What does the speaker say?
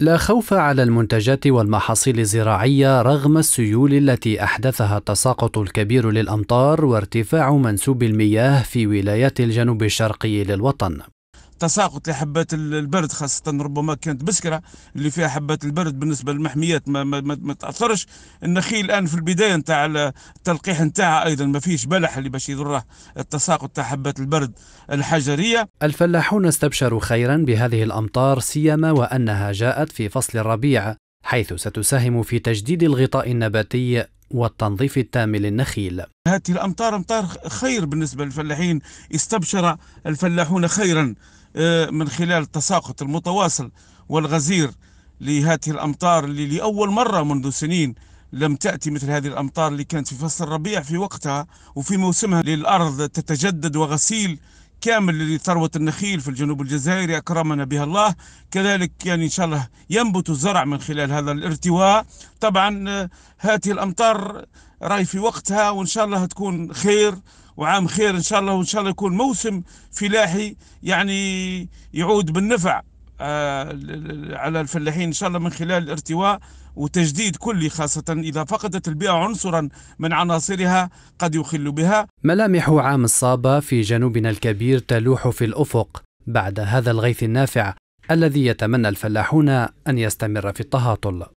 لا خوف على المنتجات والمحاصيل الزراعية رغم السيول التي أحدثها التساقط الكبير للأمطار وارتفاع منسوب المياه في ولايات الجنوب الشرقي للوطن تساقط لحبات البرد خاصة ربما كانت بسكرة اللي فيها حبات البرد بالنسبة للمحميات ما, ما, ما, ما تأثرش النخيل الآن في البداية نتاع التلقيح نتاعها أيضا ما فيش بلح اللي باش يضره التساقط حبات البرد الحجرية الفلاحون استبشروا خيرا بهذه الأمطار سيما وأنها جاءت في فصل الربيع حيث ستساهم في تجديد الغطاء النباتي والتنظيف التام للنخيل هذه الأمطار أمطار خير بالنسبة للفلاحين استبشر الفلاحون خيرا آه، من خلال التساقط المتواصل والغزير لهذه الأمطار اللي لأول مرة منذ سنين لم تأتي مثل هذه الأمطار اللي كانت في فصل الربيع في وقتها وفي موسمها للأرض تتجدد وغسيل كامل لثروة النخيل في الجنوب الجزائري أكرمنا بها الله كذلك يعني إن شاء الله ينبت الزرع من خلال هذا الارتواء طبعا آه، هذه الأمطار راي في وقتها وإن شاء الله تكون خير وعام خير ان شاء الله وان شاء الله يكون موسم فلاحي يعني يعود بالنفع آه، على الفلاحين ان شاء الله من خلال الارتواء وتجديد كلي خاصة إذا فقدت البيئة عنصرا من عناصرها قد يخل بها ملامح عام الصابة في جنوبنا الكبير تلوح في الأفق بعد هذا الغيث النافع الذي يتمنى الفلاحون أن يستمر في التهاطل